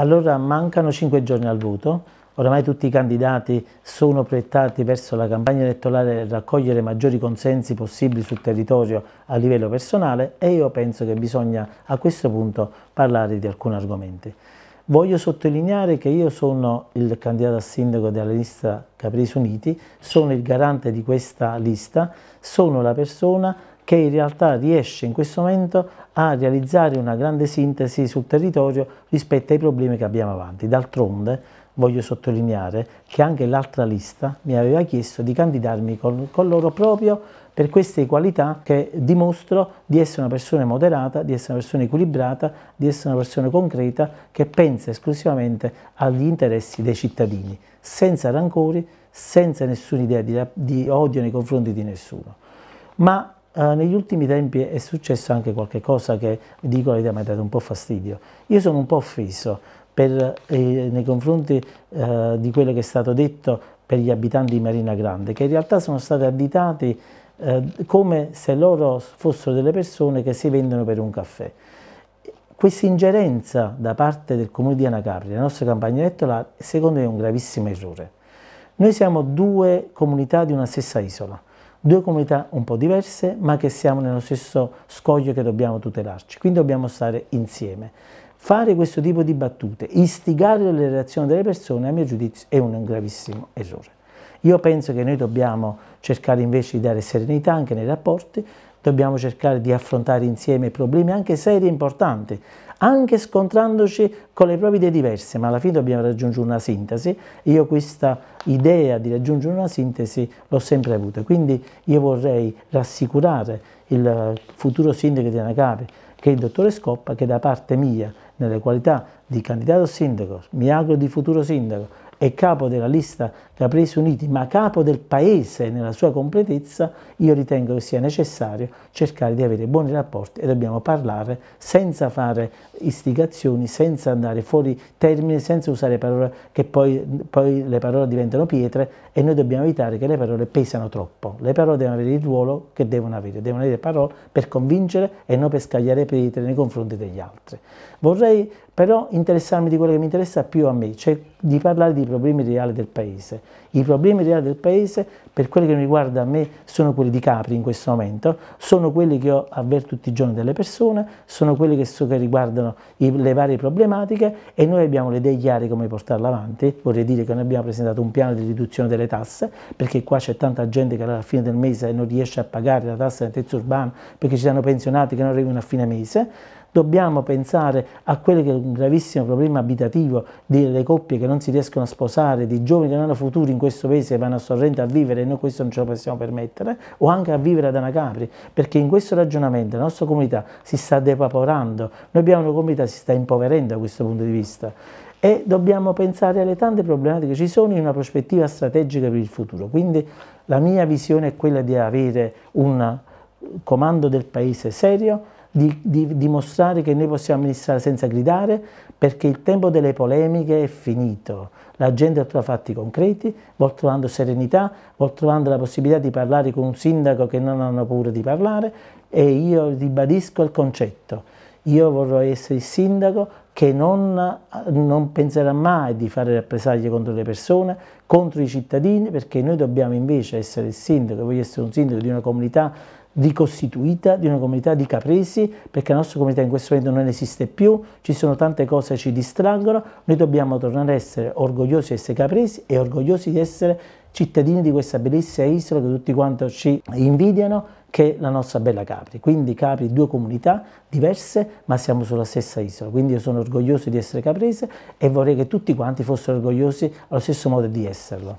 Allora mancano cinque giorni al voto, oramai tutti i candidati sono proiettati verso la campagna elettorale per raccogliere maggiori consensi possibili sul territorio a livello personale e io penso che bisogna a questo punto parlare di alcuni argomenti. Voglio sottolineare che io sono il candidato a sindaco della lista Capresi Uniti, sono il garante di questa lista, sono la persona che in realtà riesce in questo momento a realizzare una grande sintesi sul territorio rispetto ai problemi che abbiamo avanti. D'altronde voglio sottolineare che anche l'altra lista mi aveva chiesto di candidarmi con, con loro proprio per queste qualità che dimostro di essere una persona moderata, di essere una persona equilibrata, di essere una persona concreta che pensa esclusivamente agli interessi dei cittadini, senza rancori, senza nessuna idea di, di odio nei confronti di nessuno. Ma eh, negli ultimi tempi è successo anche qualcosa che, dico la verità, mi ha dato un po' fastidio. Io sono un po' offeso per, eh, nei confronti eh, di quello che è stato detto per gli abitanti di Marina Grande, che in realtà sono stati additati eh, come se loro fossero delle persone che si vendono per un caffè. Questa ingerenza da parte del comune di Anacapri, la nostra campagna elettorale, secondo me è un gravissimo errore. Noi siamo due comunità di una stessa isola due comunità un po' diverse ma che siamo nello stesso scoglio che dobbiamo tutelarci, quindi dobbiamo stare insieme. Fare questo tipo di battute, istigare le reazioni delle persone, a mio giudizio, è un gravissimo errore. Io penso che noi dobbiamo cercare invece di dare serenità anche nei rapporti, dobbiamo cercare di affrontare insieme problemi anche seri e importanti, anche scontrandoci con le proprie idee diverse, ma alla fine dobbiamo raggiungere una sintesi. Io questa idea di raggiungere una sintesi l'ho sempre avuta, quindi io vorrei rassicurare il futuro sindaco di Anacapi, che il dottore Scoppa, che da parte mia, nelle qualità di candidato sindaco, mi auguro di futuro sindaco, e capo della lista Capresi Uniti, ma capo del Paese nella sua completezza, io ritengo che sia necessario cercare di avere buoni rapporti e dobbiamo parlare senza fare istigazioni, senza andare fuori termine, senza usare parole che poi, poi le parole diventano pietre e noi dobbiamo evitare che le parole pesano troppo. Le parole devono avere il ruolo che devono avere, devono avere parole per convincere e non per scagliare pedite nei confronti degli altri. Vorrei però interessarmi di quello che mi interessa più a me, cioè di parlare dei problemi reali del Paese. I problemi reali del Paese, per quello che mi riguarda a me, sono quelli di Capri in questo momento, sono quelli che ho a ver tutti i giorni delle persone, sono quelli che, so che riguardano i, le varie problematiche e noi abbiamo le idee chiare come portarle avanti, vorrei dire che noi abbiamo presentato un piano di riduzione delle tasse, perché qua c'è tanta gente che alla fine del mese non riesce a pagare la tassa di terza urbano perché ci sono pensionati che non arrivano a fine mese, dobbiamo pensare a quello che è un gravissimo problema abitativo delle coppie che non si riescono a sposare, di giovani che non hanno futuro in questo paese e vanno a Sorrento a vivere e noi questo non ce lo possiamo permettere, o anche a vivere ad Anacapri, perché in questo ragionamento la nostra comunità si sta depaporando, noi abbiamo una comunità che si sta impoverendo da questo punto di vista e dobbiamo pensare alle tante problematiche che ci sono in una prospettiva strategica per il futuro. Quindi la mia visione è quella di avere un comando del Paese serio, di, di dimostrare che noi possiamo amministrare senza gridare, perché il tempo delle polemiche è finito. La gente trova fatti concreti, vuol trovando serenità, vuol trovando la possibilità di parlare con un sindaco che non hanno paura di parlare e io ribadisco il concetto. Io vorrei essere il sindaco che non, non, penserà mai di fare rappresaglie contro le persone, contro i cittadini, perché noi dobbiamo invece essere il sindaco, voglio essere un sindaco di una comunità ricostituita di una comunità di capresi, perché la nostra comunità in questo momento non esiste più, ci sono tante cose che ci distraggono, noi dobbiamo tornare a essere orgogliosi di essere capresi e orgogliosi di essere cittadini di questa bellissima isola che tutti quanti ci invidiano, che è la nostra bella Capri. Quindi Capri, due comunità diverse, ma siamo sulla stessa isola. Quindi io sono orgoglioso di essere caprese e vorrei che tutti quanti fossero orgogliosi allo stesso modo di esserlo.